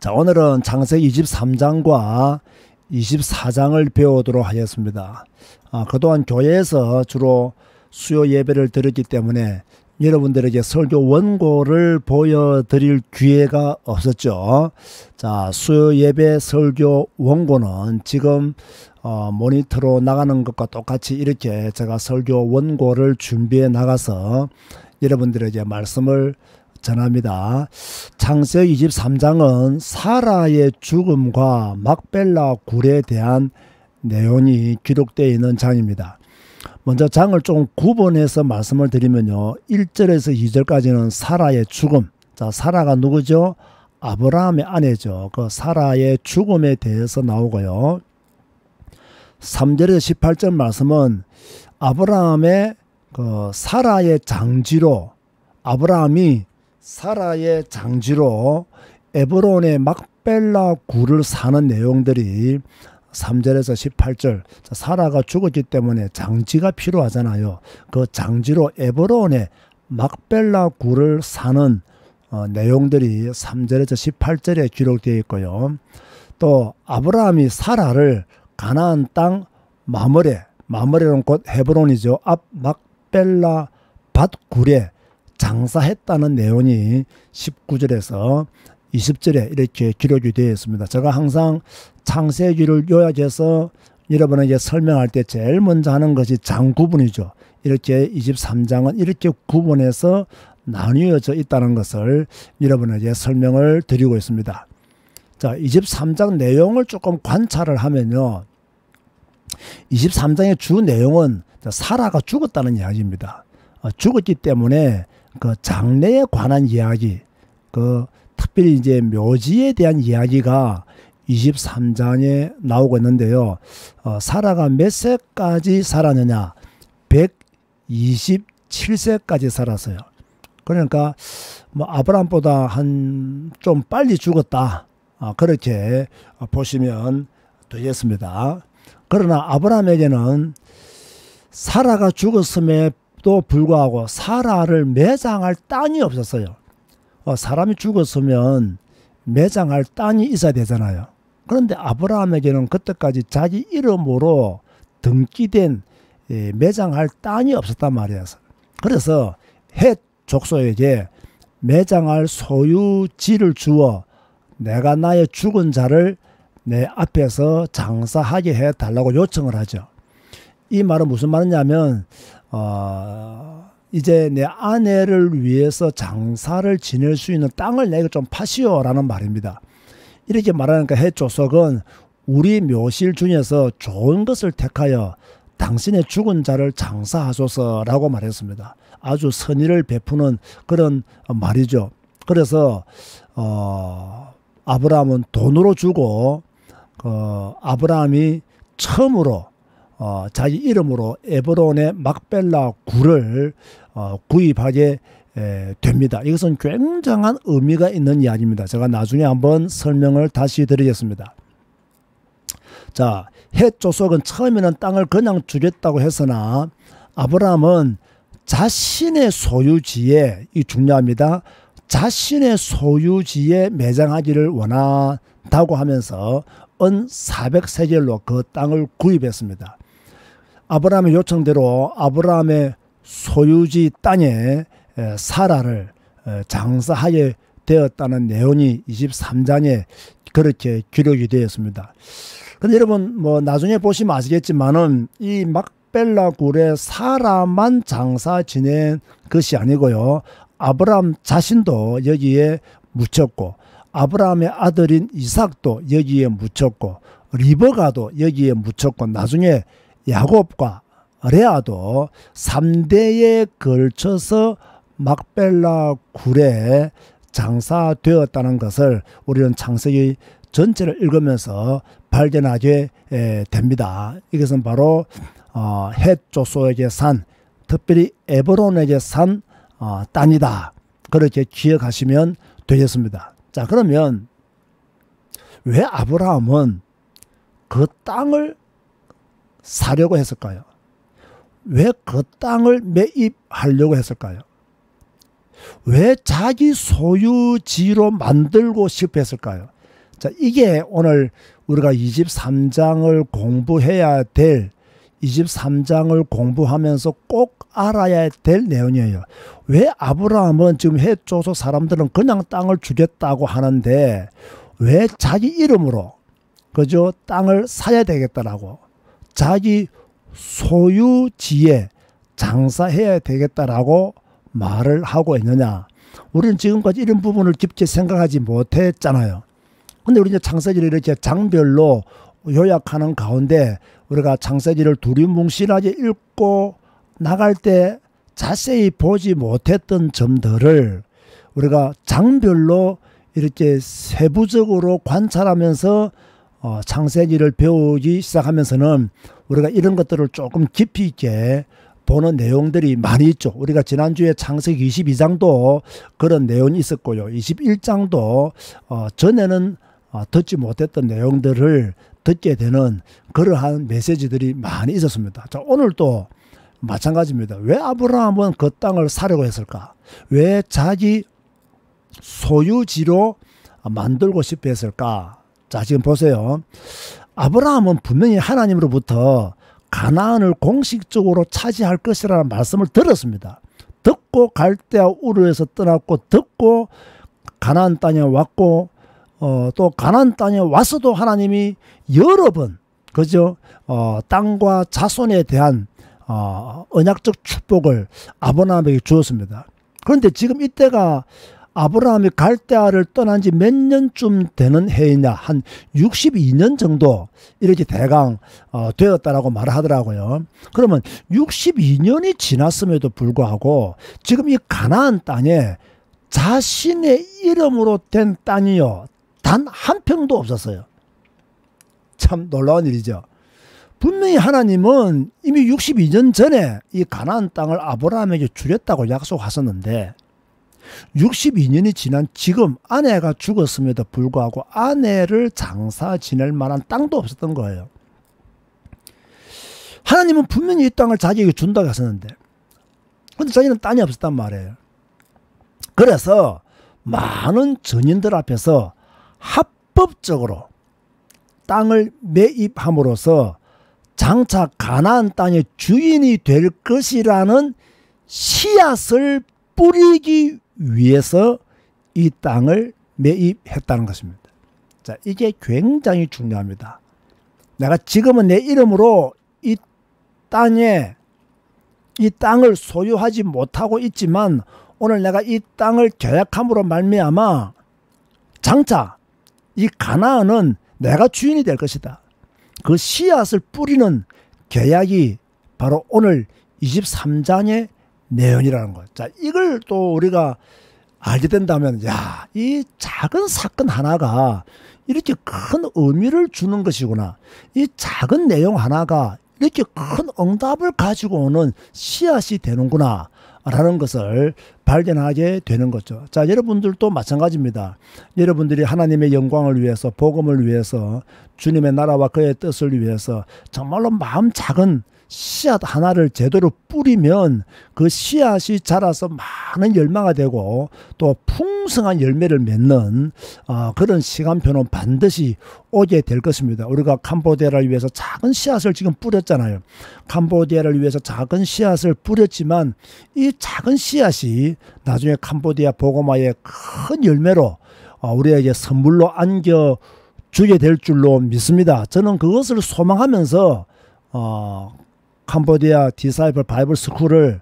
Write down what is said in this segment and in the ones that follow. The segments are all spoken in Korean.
자, 오늘은 창세기 23장과 24장을 배우도록 하였습니다. 아, 그동안 교회에서 주로 수요 예배를 드렸기 때문에 여러분들에게 설교 원고를 보여드릴 기회가 없었죠. 자, 수요 예배 설교 원고는 지금 어, 모니터로 나가는 것과 똑같이 이렇게 제가 설교 원고를 준비해 나가서 여러분들에게 말씀을 전합니다. 창세기 23장은 사라의 죽음과 막벨라 굴에 대한 내용이 기록되어 있는 장입니다. 먼저 장을 조 구분해서 말씀을 드리면요. 1절에서 2절까지는 사라의 죽음. 자, 사라가 누구죠? 아브라함의 아내죠. 그 사라의 죽음에 대해서 나오고요. 3절에서 18절 말씀은 아브라함의 그 사라의 장지로 아브라함이 사라의 장지로 에브론의 막벨라 굴을 사는 내용들이 3절에서 18절 사라가 죽었기 때문에 장지가 필요하잖아요. 그 장지로 에브론의 막벨라 굴을 사는 어, 내용들이 3절에서 18절에 기록되어 있고요. 또 아브라함이 사라를 가나안 땅 마머레 마머레는 곧 헤브론이죠. 앞 막벨라 밭굴에 장사했다는 내용이 19절에서 20절에 이렇게 기록이 되어 있습니다. 제가 항상 창세기를 요약해서 여러분에게 설명할 때 제일 먼저 하는 것이 장 구분이죠. 이렇게 23장은 이렇게 구분해서 나뉘어져 있다는 것을 여러분에게 설명을 드리고 있습니다. 자, 23장 내용을 조금 관찰을 하면요. 23장의 주 내용은 사라가 죽었다는 이야기입니다. 어, 죽었기 때문에 그 장래에 관한 이야기, 그 특별히 이제 묘지에 대한 이야기가 23장에 나오고 있는데요. 어, 사라가 몇 세까지 살았느냐? 127세까지 살았어요. 그러니까 뭐 아브람보다 한 좀 빨리 죽었다. 아, 그렇게 보시면 되겠습니다. 그러나 아브람에게는 사라가 죽었음에 또 불구하고 사라를 매장할 땅이 없었어요. 어, 사람이 죽었으면 매장할 땅이 있어야 되잖아요. 그런데 아브라함에게는 그때까지 자기 이름으로 등기된 예, 매장할 땅이 없었단 말이에요. 그래서 헷 족속에게 매장할 소유지를 주어 내가 나의 죽은 자를 내 앞에서 장사하게 해달라고 요청을 하죠. 이 말은 무슨 말이냐면 어, 이제 내 아내를 위해서 장사를 지낼 수 있는 땅을 내게 좀 파시오라는 말입니다. 이렇게 말하니까 해조석은 우리 묘실 중에서 좋은 것을 택하여 당신의 죽은 자를 장사하소서라고 말했습니다. 아주 선의를 베푸는 그런 말이죠. 그래서 어, 아브라함은 돈으로 주고 어, 아브라함이 처음으로 어, 자기 이름으로 에브론의 막벨라 굴을 어, 구입하게 에, 됩니다. 이것은 굉장한 의미가 있는 이야기입니다. 제가 나중에 한번 설명을 다시 드리겠습니다. 자, 헷조석은 처음에는 땅을 그냥 주겠다고 했으나 아브라함은 자신의 소유지에 이 중요합니다. 자신의 소유지에 매장하기를 원한다고 하면서 은 400세겔로 그 땅을 구입했습니다. 아브라함의 요청대로 아브라함의 소유지 땅에 사라를 장사하게 되었다는 내용이 23장에 그렇게 기록이 되었습니다. 근데 여러분 뭐 나중에 보시면 아시겠지만은 이 막벨라 굴에 사라만 장사 지낸 것이 아니고요. 아브라함 자신도 여기에 묻혔고 아브라함의 아들인 이삭도 여기에 묻혔고 리버가도 여기에 묻혔고 나중에 야곱과 레아도 3대에 걸쳐서 막벨라 굴에 장사되었다는 것을 우리는 창세기 전체를 읽으면서 발견하게 됩니다. 이것은 바로 어, 조소에게산 특별히 에브론에게 산 어, 땅이다. 그렇게 기억하시면 되겠습니다. 자 그러면 왜 아브라함은 그 땅을 사려고 했을까요? 왜 그 땅을 매입하려고 했을까요? 왜 자기 소유지로 만들고 싶어 했을까요? 자, 이게 오늘 우리가 23장을 공부해야 될 23장을 공부하면서 꼭 알아야 될 내용이에요. 왜 아브라함은 지금 해조소 사람들은 그냥 땅을 주겠다고 하는데 왜 자기 이름으로 그죠? 땅을 사야 되겠다라고 자기 소유지에 장사해야 되겠다라고 말을 하고 있느냐. 우리는 지금까지 이런 부분을 깊게 생각하지 못했잖아요. 근데 우리 이제 창세지를 이렇게 장별로 요약하는 가운데 우리가 창세지를 두리뭉실하게 읽고 나갈 때 자세히 보지 못했던 점들을 우리가 장별로 이렇게 세부적으로 관찰하면서 어, 창세기를 배우기 시작하면서는 우리가 이런 것들을 조금 깊이 있게 보는 내용들이 많이 있죠. 우리가 지난주에 창세기 22장도 그런 내용이 있었고요. 21장도 어, 전에는 어, 듣지 못했던 내용들을 듣게 되는 그러한 메시지들이 많이 있었습니다. 자, 오늘도 마찬가지입니다. 왜 아브라함은 그 땅을 사려고 했을까? 왜 자기 소유지로 만들고 싶어 했을까? 자, 지금 보세요. 아브라함은 분명히 하나님으로부터 가나안을 공식적으로 차지할 것이라는 말씀을 들었습니다. 듣고 갈대아 우르에서 떠났고 듣고 가나안 땅에 왔고 어, 또 가나안 땅에 와서도 하나님이 여러 번 그죠? 어, 땅과 자손에 대한 어, 언약적 축복을 아브라함에게 주었습니다. 그런데 지금 이때가 아브라함이 갈대아를 떠난 지 몇 년쯤 되는 해이냐 한 62년 정도 이렇게 대강 어, 되었다라고 말 하더라고요. 그러면 62년이 지났음에도 불구하고 지금 이 가나안 땅에 자신의 이름으로 된 땅이요 단 한 평도 없었어요. 참 놀라운 일이죠. 분명히 하나님은 이미 62년 전에 이 가나안 땅을 아브라함에게 주렸다고 약속하셨는데 62년이 지난 지금 아내가 죽었음에도 불구하고 아내를 장사 지낼 만한 땅도 없었던 거예요. 하나님은 분명히 이 땅을 자기에게 준다고 하셨는데 근데 자기는 땅이 없었단 말이에요. 그래서 많은 전인들 앞에서 합법적으로 땅을 매입함으로써 장차 가나안 땅의 주인이 될 것이라는 씨앗을 뿌리기 위해서 이 땅을 매입했다는 것입니다. 자, 이게 굉장히 중요합니다. 내가 지금은 내 이름으로 이 땅에 이 땅을 소유하지 못하고 있지만 오늘 내가 이 땅을 계약함으로 말미암아 장차 이 가나안은 내가 주인이 될 것이다. 그 씨앗을 뿌리는 계약이 바로 오늘 23장의 내연이라는 거. 자, 이걸 또 우리가 알게 된다면, 야, 이 작은 사건 하나가 이렇게 큰 의미를 주는 것이구나. 이 작은 내용 하나가 이렇게 큰 응답을 가지고 오는 씨앗이 되는구나. 라는 것을 발견하게 되는 거죠. 자, 여러분들도 마찬가지입니다. 여러분들이 하나님의 영광을 위해서, 복음을 위해서, 주님의 나라와 그의 뜻을 위해서 정말로 마음 작은 씨앗 하나를 제대로 뿌리면 그 씨앗이 자라서 많은 열매가 되고 또 풍성한 열매를 맺는 어, 그런 시간표는 반드시 오게 될 것입니다. 우리가 캄보디아를 위해서 작은 씨앗을 지금 뿌렸잖아요. 캄보디아를 위해서 작은 씨앗을 뿌렸지만 이 작은 씨앗이 나중에 캄보디아 보고마의 큰 열매로 어, 우리에게 선물로 안겨 주게 될 줄로 믿습니다. 저는 그것을 소망하면서 어, 캄보디아 디사이플 바이블 스쿨을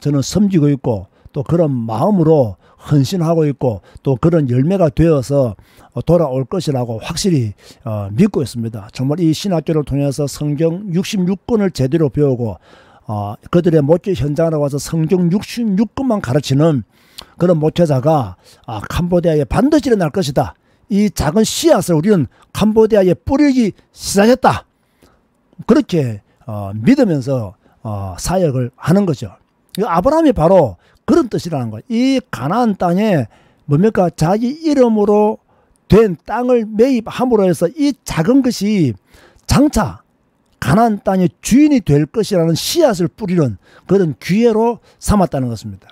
저는 섬기고 있고 또 그런 마음으로 헌신하고 있고 또 그런 열매가 되어서 돌아올 것이라고 확실히 어, 믿고 있습니다. 정말 이 신학교를 통해서 성경 66권을 제대로 배우고 어, 그들의 모태 현장으로 와서 성경 66권만 가르치는 그런 모태자가 아, 캄보디아에 반드시 일어날 것이다. 이 작은 씨앗을 우리는 캄보디아에 뿌리기 시작했다. 그렇게 어, 믿으면서 어, 사역을 하는 거죠. 아브라함이 바로 그런 뜻이라는 거예요. 이 가나안 땅에 뭡니까 자기 이름으로 된 땅을 매입함으로 해서 이 작은 것이 장차 가나안 땅의 주인이 될 것이라는 씨앗을 뿌리는 그런 기회로 삼았다는 것입니다.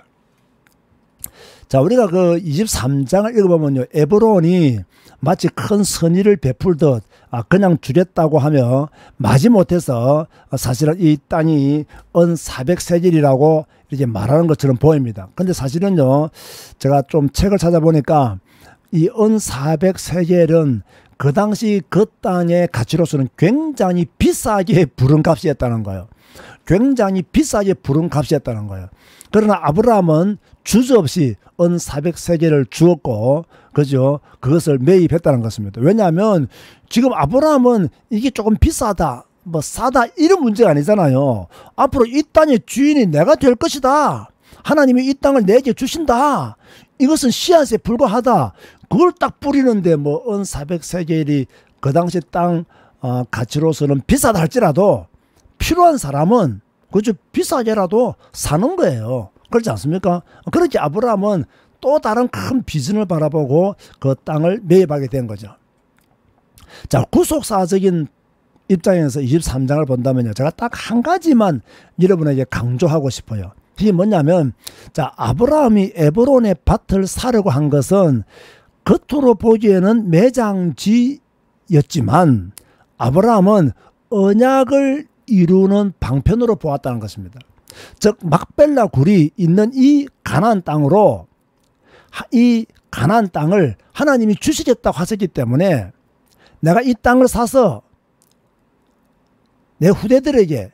자, 우리가 그 23장을 읽어보면요. 에브론이 마치 큰 선의를 베풀듯 아, 그냥 줄였다고 하며 마지못해서 사실은 이 땅이 은 400세질이라고 이렇게 말하는 것처럼 보입니다. 근데 사실은요. 제가 좀 책을 찾아보니까 이 은 400세겔은 그 당시 그 땅의 가치로서는 굉장히 비싸게 부른 값이었다는 거예요. 굉장히 비싸게 부른 값이었다는 거예요. 그러나 아브라함은 주저없이 은 403개를 주었고 그죠 그것을 매입했다는 것입니다. 왜냐하면 지금 아브라함은 이게 조금 비싸다 뭐 싸다 이런 문제가 아니잖아요. 앞으로 이 땅의 주인이 내가 될 것이다. 하나님이 이 땅을 내게 주신다. 이것은 씨앗에 불과하다. 그걸 딱 뿌리는데 뭐은 403개일이 그 당시 땅 어, 가치로서는 비싸다 할지라도 필요한 사람은 그저 비싸게라도 사는 거예요. 그렇지 않습니까? 그렇게 아브라함은 또 다른 큰 비전을 바라보고 그 땅을 매입하게 된 거죠. 자, 구속사적인 입장에서 23장을 본다면요. 제가 딱 한 가지만 여러분에게 강조하고 싶어요. 그게 뭐냐면, 자, 아브라함이 에브론의 밭을 사려고 한 것은 겉으로 보기에는 매장지였지만 아브라함은 언약을 이루는 방편으로 보았다는 것입니다. 즉 막벨라 굴이 있는 이 가나안 땅으로 이 가나안 땅을 하나님이 주시겠다고 하셨기 때문에 내가 이 땅을 사서 내 후대들에게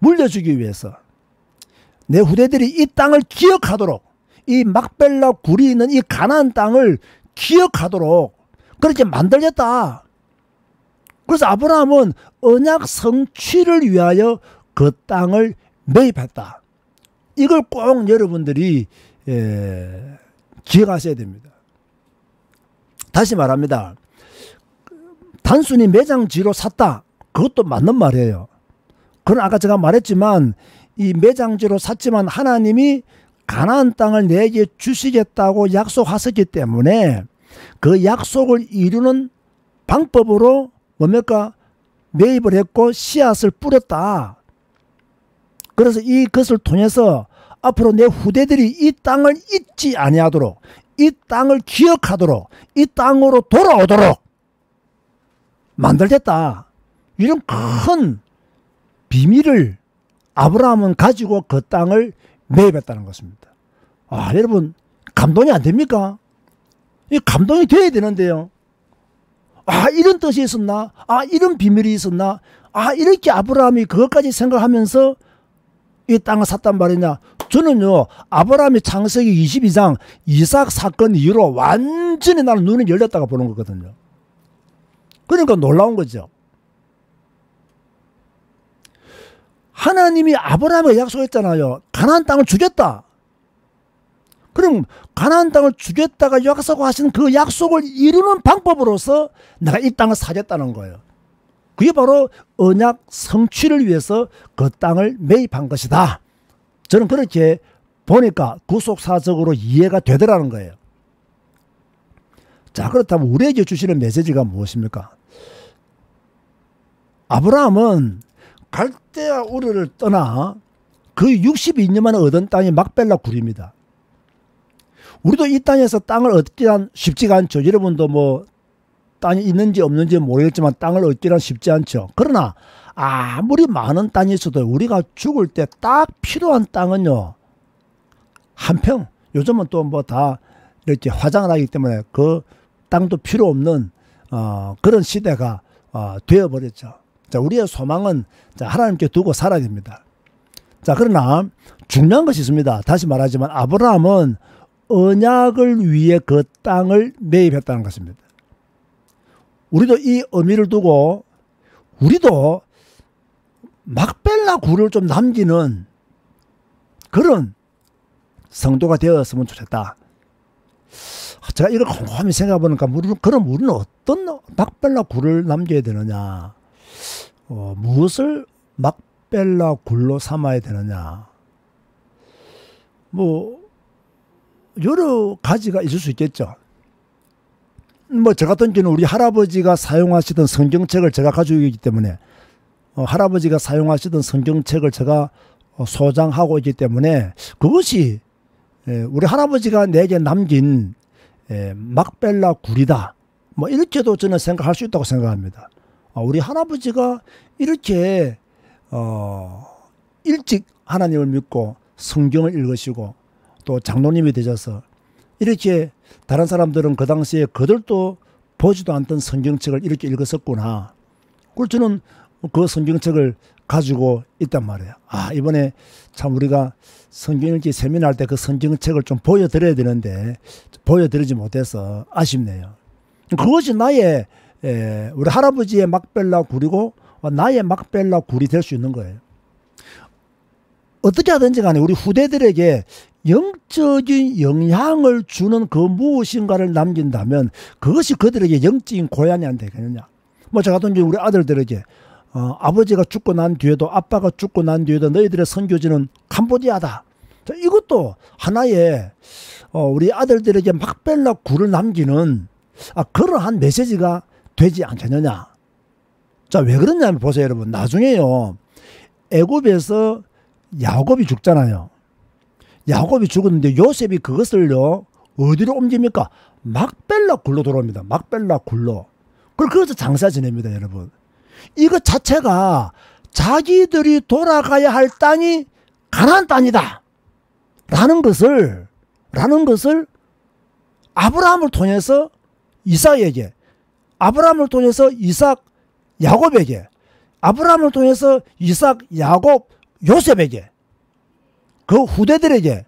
물려주기 위해서 내 후대들이 이 땅을 기억하도록 이 막벨라 굴이 있는 이 가나안 땅을 기억하도록 그렇게 만들겠다. 그래서 아브라함은 언약 성취를 위하여 그 땅을 매입했다. 이걸 꼭 여러분들이 예, 기억하셔야 됩니다. 다시 말합니다. 단순히 매장지로 샀다. 그것도 맞는 말이에요. 그건 아까 제가 말했지만 이 매장지로 샀지만 하나님이 가나안 땅을 내게 주시겠다고 약속하셨기 때문에 그 약속을 이루는 방법으로 뭡니까? 매입을 했고 씨앗을 뿌렸다. 그래서 이것을 통해서 앞으로 내 후대들이 이 땅을 잊지 아니하도록 이 땅을 기억하도록 이 땅으로 돌아오도록 만들겠다. 이런 큰 비밀을 아브라함은 가지고 그 땅을 매입했다는 것입니다. 아, 여러분, 감동이 안 됩니까? 이 감동이 돼야 되는데요. 아, 이런 뜻이 있었나? 아, 이런 비밀이 있었나? 아, 이렇게 아브라함이 그것까지 생각하면서 이 땅을 샀단 말이냐? 저는요 아브라함이 창세기 22장 이삭 사건 이후로 완전히 나는 눈이 열렸다고 보는 거거든요. 그러니까 놀라운 거죠. 하나님이 아브라함에 약속했잖아요. 가나 땅을 주겠다. 그럼 가나 땅을 주겠다가 약속하신 그 약속을 이루는 방법으로서 내가 이 땅을 사겠다는 거예요. 그게 바로 언약 성취를 위해서 그 땅을 매입한 것이다. 저는 그렇게 보니까 구속사적으로 이해가 되더라는 거예요. 자, 그렇다면 우리에게 주시는 메시지가 무엇입니까? 아브라함은 갈대아 우르를 떠나 그 62년 만에 얻은 땅이 막벨라 굴입니다. 우리도 이 땅에서 땅을 얻기란 쉽지가 않죠. 여러분도 뭐 땅이 있는지 없는지 모르겠지만 땅을 얻기란 쉽지 않죠. 그러나 아무리 많은 땅이 있어도 우리가 죽을 때 딱 필요한 땅은요. 한 평. 요즘은 또 뭐 다 이렇게 화장을 하기 때문에 그 땅도 필요 없는 어, 그런 시대가 어, 되어버렸죠. 자, 우리의 소망은 자, 하나님께 두고 살아야 됩니다. 자, 그러나 중요한 것이 있습니다. 다시 말하지만 아브라함은 언약을 위해 그 땅을 매입했다는 것입니다. 우리도 이 의미를 두고 우리도 막벨라 구를 좀 남기는 그런 성도가 되었으면 좋겠다. 아, 제가 이걸 곰곰이 생각해 보니까 그럼 우리는 어떤 막벨라 구를 남겨야 되느냐? 어, 무엇을 막벨라 굴로 삼아야 되느냐? 뭐 여러 가지가 있을 수 있겠죠. 뭐저 같은 경우는 우리 할아버지가 사용하시던 성경책을 제가 가지고 있기 때문에 어, 할아버지가 사용하시던 성경책을 제가 어, 소장하고 있기 때문에 그것이 예, 우리 할아버지가 내게 남긴 예, 막벨라 굴이다. 뭐 이렇게도 저는 생각할 수 있다고 생각합니다. 아, 우리 할아버지가 이렇게 어, 일찍 하나님을 믿고 성경을 읽으시고 또 장로님이 되셔서 이렇게 다른 사람들은 그 당시에 그들도 보지도 않던 성경책을 이렇게 읽었었구나. 그래는그 성경책을 가지고 있단 말이에 아, 이번에 참 우리가 성경 읽기 세미나 할 때 그 성경책을 좀 보여드려야 되는데, 보여드리지 못해서 아쉽네요. 그것이 나의, 에, 우리 할아버지의 막벨라 구리고, 나의 막벨라 굴이 될 수 있는 거예요. 어떻게 하든지 간에 우리 후대들에게 영적인 영향을 주는 그 무엇인가를 남긴다면 그것이 그들에게 영적인 고향이 안 되겠느냐. 뭐저 같은 경우 우리 아들들에게 어, 아버지가 죽고 난 뒤에도 아빠가 죽고 난 뒤에도 너희들의 선교지는 캄보디아다. 자, 이것도 하나의 어, 우리 아들들에게 막벨라 구를 남기는 아, 그러한 메시지가 되지 않겠느냐. 자, 왜 그러냐면 보세요, 여러분. 나중에요. 애굽에서 야곱이 죽잖아요. 야곱이 죽었는데 요셉이 그것을요 어디로 옮깁니까? 막벨라 굴로 돌아옵니다. 막벨라 굴로. 그걸 그래서 장사 지냅니다, 여러분. 이것 자체가 자기들이 돌아가야 할 땅이 가나 땅이다. 라는 것을 라는 것을 아브라함을 통해서 이삭에게 아브라함을 통해서 이삭 야곱에게 아브라함을 통해서 이삭 야곱 요셉에게 그 후대들에게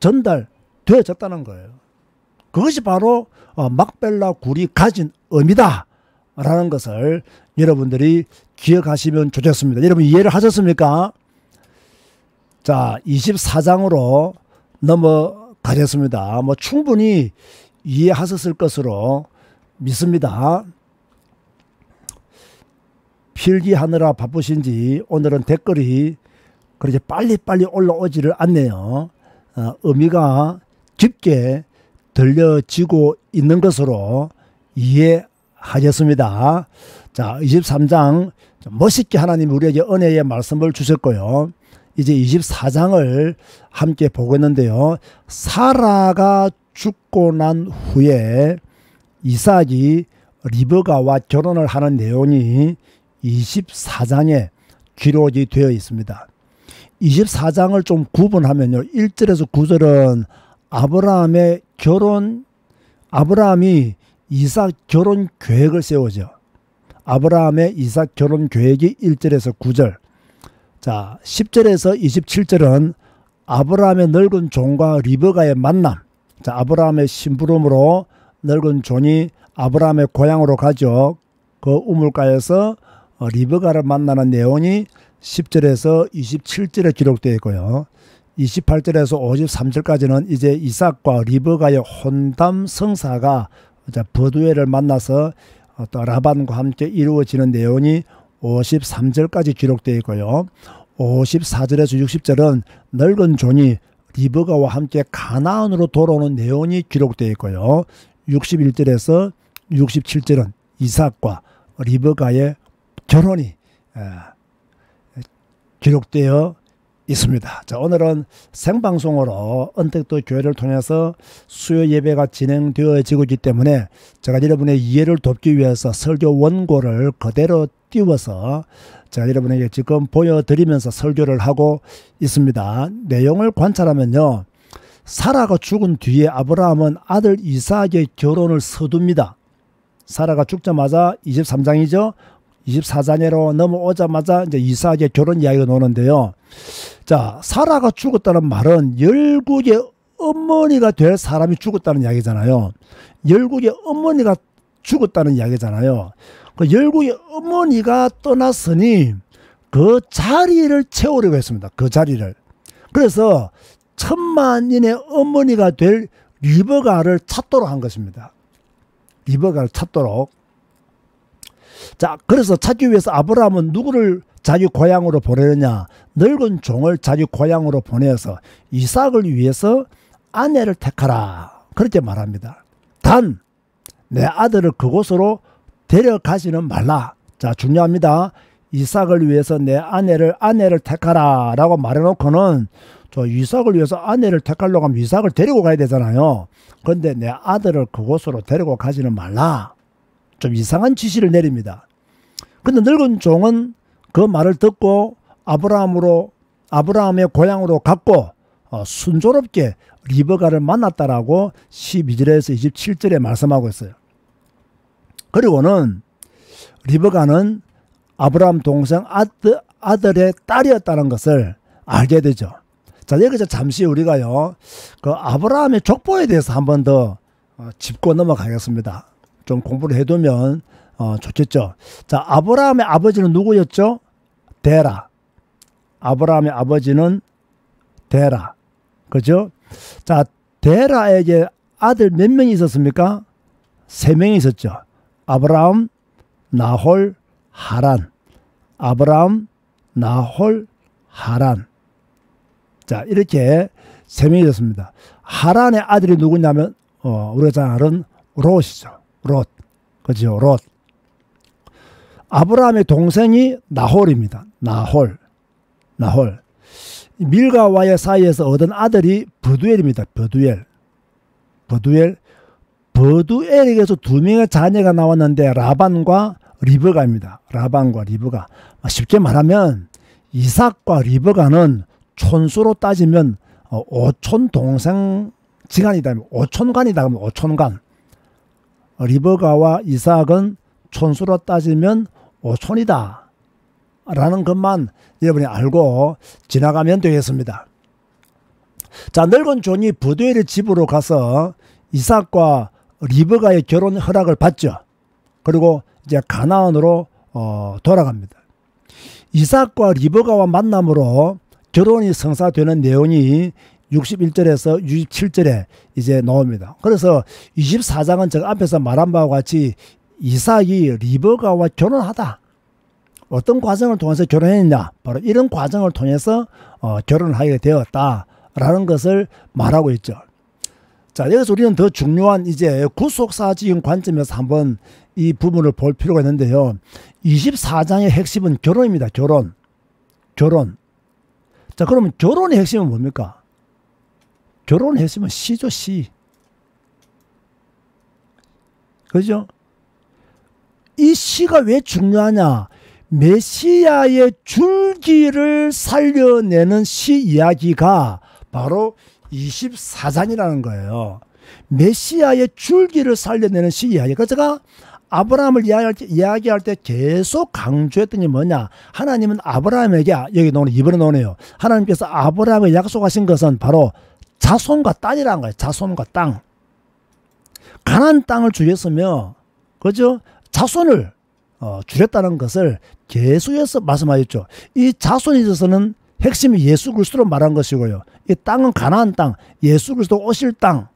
전달되어졌다는 거예요. 그것이 바로 어, 막벨라 굴이 가진 의미다. 라는 것을 여러분들이 기억하시면 좋겠습니다. 여러분 이해를 하셨습니까? 자, 24장으로 넘어가겠습니다. 뭐 충분히 이해하셨을 것으로 믿습니다. 필기하느라 바쁘신지 오늘은 댓글이 그렇게 빨리빨리 올라오지를 않네요. 어, 의미가 깊게 들려지고 있는 것으로 이해하겠습니다. 자, 23장 멋있게 하나님 우리에게 은혜의 말씀을 주셨고요. 이제 24장을 함께 보겠는데요. 사라가 죽고 난 후에 이삭이 리브가와 결혼을 하는 내용이 24장에 기록이 되어 있습니다. 24장을 좀 구분하면요. 1절에서 9절은 아브라함의 결혼 아브라함이 이삭 결혼 계획을 세우죠. 아브라함의 이삭 결혼 계획이 1절에서 9절. 자, 10절에서 27절은 아브라함의 늙은 종과 리브가의 만남. 자, 아브라함의 심부름으로 늙은 종이 아브라함의 고향으로 가죠. 그 우물가에서 리브가를 만나는 내용이 10절에서 27절에 기록되어 있고요. 28절에서 53절까지는 이제 이삭과 리브가의 혼담 성사가 버두에를 만나서 또 라반과 함께 이루어지는 내용이 53절까지 기록되어 있고요. 54절에서 60절은 늙은 존이 리브가와 함께 가나안으로 돌아오는 내용이 기록되어 있고요. 61절에서 67절은 이삭과 리브가의 결혼이 기록되어 있습니다. 자, 오늘은 생방송으로 언택도 교회를 통해서 수요 예배가 진행되어지고 있기 때문에 제가 여러분의 이해를 돕기 위해서 설교 원고를 그대로 띄워서 제가 여러분에게 지금 보여드리면서 설교를 하고 있습니다. 내용을 관찰하면요. 사라가 죽은 뒤에 아브라함은 아들 이삭의 결혼을 서둡니다. 사라가 죽자마자 23장이죠. 24자녀로 넘어오자마자 이제 이삭의 결혼 이야기가 나오는데요. 자, 사라가 죽었다는 말은 열국의 어머니가 될 사람이 죽었다는 이야기잖아요. 열국의 어머니가 죽었다는 이야기잖아요. 그 열국의 어머니가 떠났으니 그 자리를 채우려고 했습니다. 그 자리를. 그래서 천만인의 어머니가 될 리버가를 찾도록 한 것입니다. 리버가를 찾도록. 자, 그래서 찾기 위해서 아브라함은 누구를 자기 고향으로 보내느냐? 늙은 종을 자기 고향으로 보내서 이삭을 위해서 아내를 택하라. 그렇게 말합니다. 단, 내 아들을 그곳으로 데려가지는 말라. 자, 중요합니다. 이삭을 위해서 내 아내를 아내를 택하라 라고 말해놓고는 저 이삭을 위해서 아내를 택하려고 하면 이삭을 데리고 가야 되잖아요. 그런데 내 아들을 그곳으로 데리고 가지는 말라. 좀 이상한 지시를 내립니다. 근데 늙은 종은 그 말을 듣고 아브라함으로 아브라함의 고향으로 갔고 어, 순조롭게 리버가를 만났다라고 12절에서 27절에 말씀하고 있어요. 그리고는 리버가는 아브라함 동생 아드, 아들의 딸이었다는 것을 알게 되죠. 자, 여기서 잠시 우리가요, 그 아브라함의 족보에 대해서 한 번더 어, 짚고 넘어가겠습니다. 좀 공부를 해두면 어, 좋겠죠. 자, 아브라함의 아버지는 누구였죠? 데라. 아브라함의 아버지는 데라. 그죠? 자, 데라에게 아들 몇 명이 있었습니까? 세 명이 있었죠. 아브라함, 나홀, 하란. 아브라함, 나홀, 하란. 자, 이렇게 세 명이 있었습니다. 하란의 아들이 누구냐면, 어, 우리가 잘 아는 롯이죠. 롯. 그죠? 롯. 아브라함의 동생이 나홀입니다. 나홀. 나홀. 밀가와의 사이에서 얻은 아들이 버두엘입니다. 버두엘. 버두엘. 버두엘에게서 두 명의 자녀가 나왔는데 라반과 리브가입니다. 라반과 리브가. 쉽게 말하면 이삭과 리브가는 촌수로 따지면 어, 오촌 동생 지간이다. 오촌간이다. 오촌간. 리버가와 이삭은 촌수로 따지면 오촌이다. 라는 것만 여러분이 알고 지나가면 되겠습니다. 자, 늙은 존이 부두엘의 집으로 가서 이삭과 리버가의 결혼 허락을 받죠. 그리고 이제 가나안으로 어, 돌아갑니다. 이삭과 리버가와 만남으로 결혼이 성사되는 내용이 61절에서 67절에 이제 나옵니다. 그래서 24장은 제가 앞에서 말한 바와 같이 이삭이 리버가와 결혼하다. 어떤 과정을 통해서 결혼했냐 바로 이런 과정을 통해서 어, 결혼을 하게 되었다라는 것을 말하고 있죠. 자, 여기서 우리는 더 중요한 이제 구속사적인 관점에서 한번 이 부분을 볼 필요가 있는데요. 24장의 핵심은 결혼입니다. 결혼. 결혼. 자, 그러면 결혼의 핵심은 뭡니까? 결혼했으면 씨죠, 씨. 그죠? 이 씨가 왜 중요하냐? 메시아의 줄기를 살려내는 시 이야기가 바로 24장이라는 거예요. 메시아의 줄기를 살려내는 시 이야기. 그 제가 아브라함을 이야기할 때, 이야기할 때 계속 강조했더니 뭐냐. 하나님은 아브라함에게, 여기 오늘 2번에 나오네요. 하나님께서 아브라함에 약속하신 것은 바로 자손과 땅이라는 거예요. 자손과 땅. 가난 땅을 주였으며 그죠? 자손을 어, 줄였다는 것을 계속해서 말씀하셨죠. 이 자손에 있어서는 핵심이 예수 그리스도로 말한 것이고요. 이 땅은 가나안 땅, 예수 그리스도 오실 땅.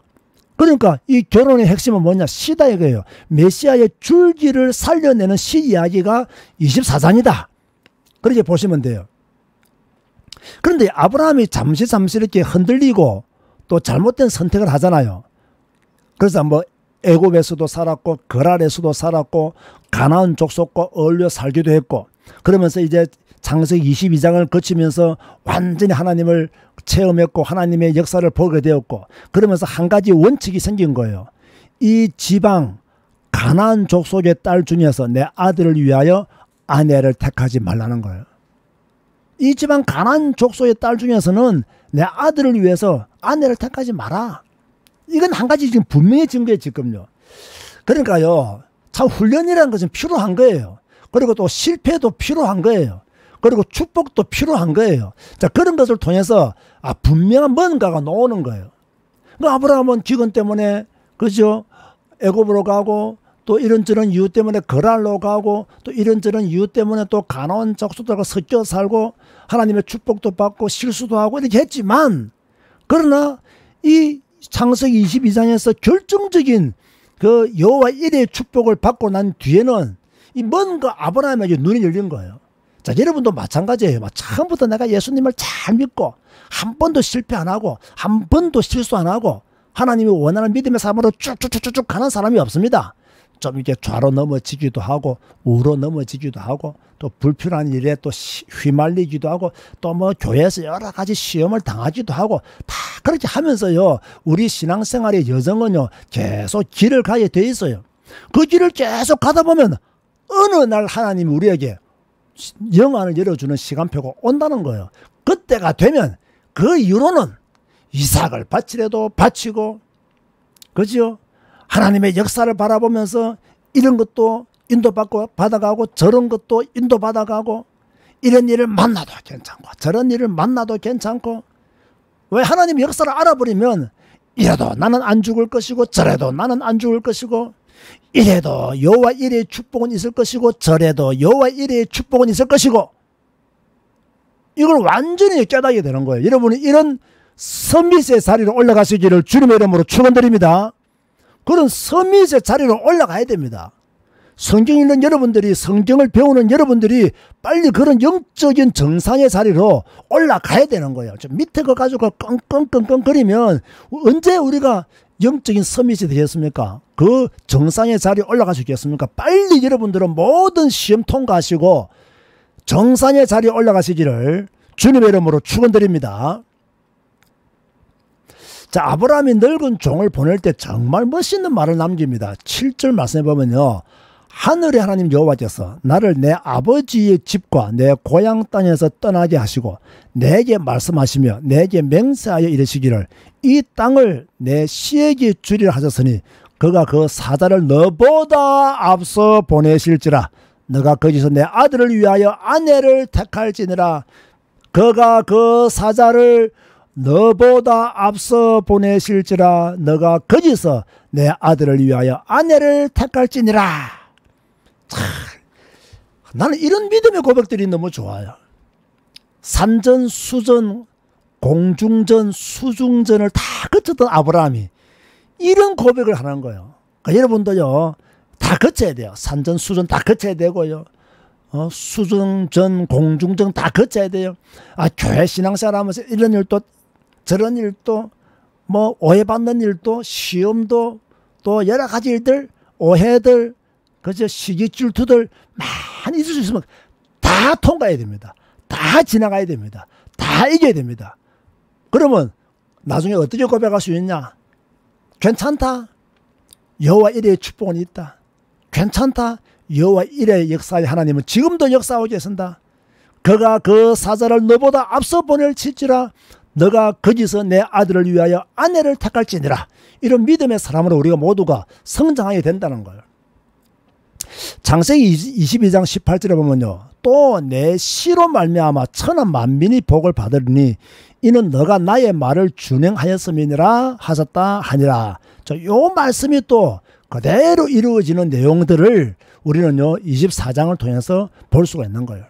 그러니까 이 결혼의 핵심은 뭐냐? 시다 이거예요. 메시아의 줄기를 살려내는 시 이야기가 24장이다. 그렇게 보시면 돼요. 그런데 아브라함이 잠시 잠시 이렇게 흔들리고 또 잘못된 선택을 하잖아요. 그래서 뭐 애굽에서도 살았고 거랄에서도 살았고 가나안 족속과 어울려 살기도 했고 그러면서 이제 창세기 22장을 거치면서 완전히 하나님을 체험했고 하나님의 역사를 보게 되었고 그러면서 한 가지 원칙이 생긴 거예요. 이 지방 가나안 족속의 딸 중에서 내 아들을 위하여 아내를 택하지 말라는 거예요. 이 집안 가난 족소의딸 중에서는 내 아들을 위해서 아내를 택하지 마라. 이건 한 가지 지금 분명히 증거예요, 지금요. 그러니까요, 참 훈련이라는 것은 필요한 거예요. 그리고 또 실패도 필요한 거예요. 그리고 축복도 필요한 거예요. 자, 그런 것을 통해서, 아, 분명한 뭔가가 나오는 거예요. 그 아브라함은 기근 때문에, 그죠? 애굽으로 가고, 또 이런저런 이유 때문에 거랄로 가고 또 이런저런 이유 때문에 또 가나안 적수들과 섞여 살고 하나님의 축복도 받고 실수도 하고 이렇게 했지만 그러나 이 창세기 22장에서 결정적인 그 여호와 일의 축복을 받고 난 뒤에는 이 뭔가 아브라함에게 눈이 열린 거예요. 자, 여러분도 마찬가지예요. 막 처음부터 내가 예수님을 잘 믿고 한 번도 실패 안 하고 한 번도 실수 안 하고 하나님이 원하는 믿음의 삶으로 쭉쭉쭉쭉 가는 사람이 없습니다. 좀 이게 좌로 넘어지기도 하고 우로 넘어지기도 하고 또 불필요한 일에 또 휘말리기도 하고 또 뭐 교회에서 여러 가지 시험을 당하기도 하고 다 그렇게 하면서요 우리 신앙생활의 여정은요 계속 길을 가게 돼 있어요 그 길을 계속 가다 보면 어느 날 하나님 우리에게 영안을 열어주는 시간표가 온다는 거예요 그때가 되면 그 이후로는 이삭을 바치래도 바치고 그지요 하나님의 역사를 바라보면서 이런 것도 인도받고 받아가고 저런 것도 인도받아가고 이런 일을 만나도 괜찮고 저런 일을 만나도 괜찮고 왜 하나님 역사를 알아버리면 이래도 나는 안 죽을 것이고 저래도 나는 안 죽을 것이고 이래도 여호와 이래의 축복은 있을 것이고 저래도 여호와 이래의 축복은 있을 것이고 이걸 완전히 깨닫게 되는 거예요. 여러분이 이런 선비세 사리로 올라가시기를 주님의 이름으로 축원드립니다. 그런 서밋의 자리로 올라가야 됩니다. 성경 읽는 여러분들이 성경을 배우는 여러분들이 빨리 그런 영적인 정상의 자리로 올라가야 되는 거예요. 좀 밑에 거 가지고 끙끙끙끙 거리면 언제 우리가 영적인 서밋이 되겠습니까? 그 정상의 자리에 올라가시겠습니까? 빨리 여러분들은 모든 시험 통과하시고 정상의 자리에 올라가시기를 주님의 이름으로 축원드립니다. 자, 아브라함이 늙은 종을 보낼 때 정말 멋있는 말을 남깁니다. 7절 말씀해 보면요. 하늘의 하나님 여호와께서 나를 내 아버지의 집과 내 고향 땅에서 떠나게 하시고 내게 말씀하시며 내게 맹세하여 이르시기를 이 땅을 내 씨에게 주리라 하셨으니 그가 그 사자를 너보다 앞서 보내실지라 너가 거기서 내 아들을 위하여 아내를 택할지니라 그가 그 사자를 너보다 앞서 보내실지라 너가 거기서 내 아들을 위하여 아내를 택할지니라. 참, 나는 이런 믿음의 고백들이 너무 좋아요. 산전, 수전, 공중전, 수중전을 다 거쳤던 아브라함이 이런 고백을 하는 거예요. 그러니까 여러분도요, 다 거쳐야 돼요. 산전, 수전 다 거쳐야 되고요. 어, 수중전, 공중전 다 거쳐야 돼요. 아, 교회 신앙생활 하면서 이런 일도 저런 일도 뭐 오해받는 일도 시험도 또 여러 가지 일들 오해들 그저 시기 질투들 많이 있을 수 있으면 다 통과해야 됩니다. 다 지나가야 됩니다. 다 이겨야 됩니다. 그러면 나중에 어떻게 고백할 수 있냐? 괜찮다. 여호와 이래의 축복은 있다. 괜찮다. 여호와 이래의 역사의 하나님은 지금도 역사하고 계신다. 그가 그 사자를 너보다 앞서 보낼 치지라 너가 거기서 내 아들을 위하여 아내를 택할지니라. 이런 믿음의 사람으로 우리가 모두가 성장하게 된다는 거예요. 장세기 22장 18절에 보면요. 또 내 시로 말미암아 천하 만민이 복을 받으리니 이는 너가 나의 말을 준행하였음이니라 하셨다 하니라. 저 요 말씀이 또 그대로 이루어지는 내용들을 우리는요 24장을 통해서 볼 수가 있는 거예요.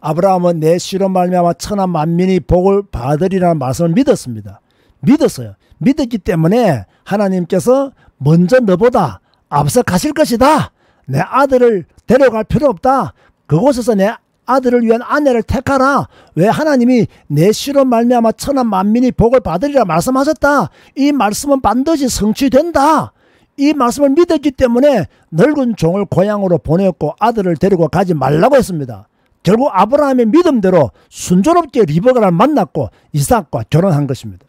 아브라함은 내 씨로 말미암아 천하 만민이 복을 받으리라는 말씀을 믿었습니다. 믿었어요. 믿었기 때문에 하나님께서 먼저 너보다 앞서 가실 것이다. 내 아들을 데려갈 필요 없다. 그곳에서 내 아들을 위한 아내를 택하라. 왜 하나님이 내 씨로 말미암아 천하 만민이 복을 받으리라 말씀하셨다. 이 말씀은 반드시 성취된다. 이 말씀을 믿었기 때문에 늙은 종을 고향으로 보냈고 아들을 데리고 가지 말라고 했습니다. 결국 아브라함의 믿음대로 순조롭게 리버가를 만났고 이삭과 결혼한 것입니다.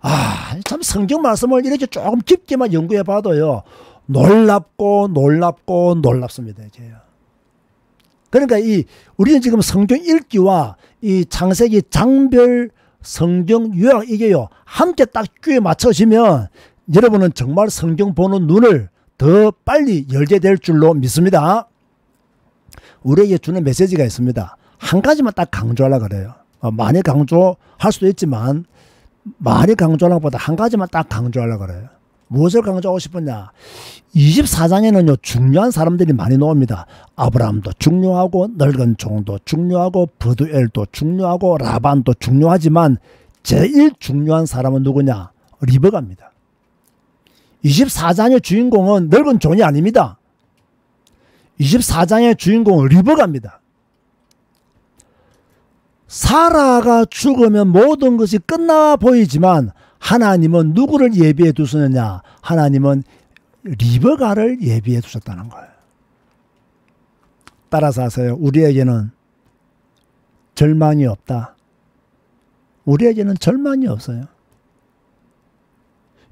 아, 참 성경 말씀을 이렇게 조금 깊게만 연구해 봐도요. 놀랍고 놀랍고 놀랍습니다. 이제 그러니까 이 우리는 지금 성경 읽기와 이 창세기 장별 성경 요약 이게요. 함께 딱 귀에 맞춰지면 여러분은 정말 성경 보는 눈을 더 빨리 열게 될 줄로 믿습니다. 우리에게 주는 메시지가 있습니다. 한 가지만 딱 강조하려 그래요. 어, 많이 강조할 수도 있지만 많이 강조하는 것보다 한 가지만 딱 강조하려 그래요. 무엇을 강조하고 싶었냐? 24장에는요, 중요한 사람들이 많이 나옵니다. 아브라함도 중요하고, 늙은 총도 중요하고, 브두엘도 중요하고, 라반도 중요하지만, 제일 중요한 사람은 누구냐? 리버가입니다. 24장의 주인공은 늙은 종이 아닙니다. 24장의 주인공은 리버갑니다. 사라가 죽으면 모든 것이 끝나 보이지만 하나님은 누구를 예비해 두셨느냐? 하나님은 리버가를 예비해 두셨다는 거예요. 따라서 하세요. 우리에게는 절망이 없다. 우리에게는 절망이 없어요.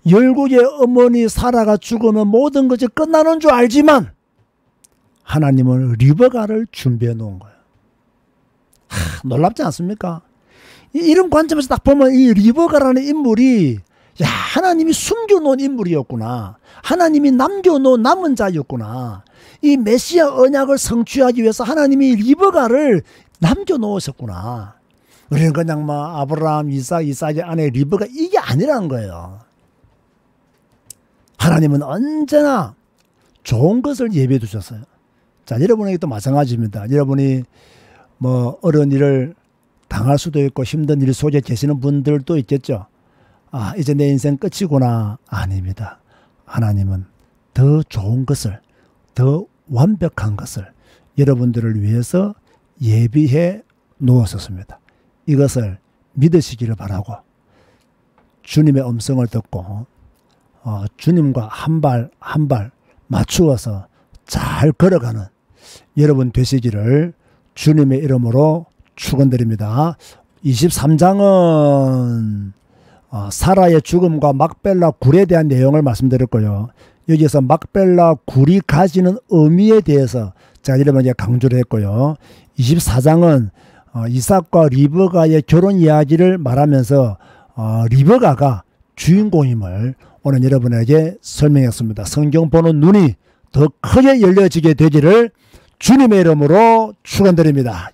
열국의 어머니 사라가 죽으면 모든 것이 끝나는 줄 알지만 하나님은 리버가를 준비해 놓은 거예요. 하, 놀랍지 않습니까? 이런 관점에서 딱 보면 이 리버가라는 인물이 야, 하나님이 숨겨놓은 인물이었구나. 하나님이 남겨놓은 남은 자였구나. 이 메시아 언약을 성취하기 위해서 하나님이 리버가를 남겨놓으셨구나. 우리는 그러니까 그냥 막 뭐 아브라함, 이삭, 이삭의 아내 리버가 이게 아니라는 거예요. 하나님은 언제나 좋은 것을 예비해 두셨어요. 자, 여러분에게도 마찬가지입니다. 여러분이 뭐 어려운 일을 당할 수도 있고 힘든 일 속에 계시는 분들도 있겠죠. 아, 이제 내 인생 끝이구나. 아닙니다. 하나님은 더 좋은 것을, 더 완벽한 것을 여러분들을 위해서 예비해 놓으셨습니다. 이것을 믿으시기를 바라고 주님의 음성을 듣고 어, 주님과 한발 한발 한 발 맞추어서 잘 걸어가는 여러분 되시기를 주님의 이름으로 축원드립니다. 23장은 어, 사라의 죽음과 막벨라 굴에 대한 내용을 말씀드렸고요. 여기에서 막벨라 굴이 가지는 의미에 대해서 제가 여러분에게 강조를 했고요. 24장은 어, 이삭과 리버가의 결혼 이야기를 말하면서 어, 리버가가 주인공임을 오늘 여러분에게 설명했습니다. 성경 보는 눈이 더 크게 열려지게 되기를 주님의 이름으로 축원드립니다.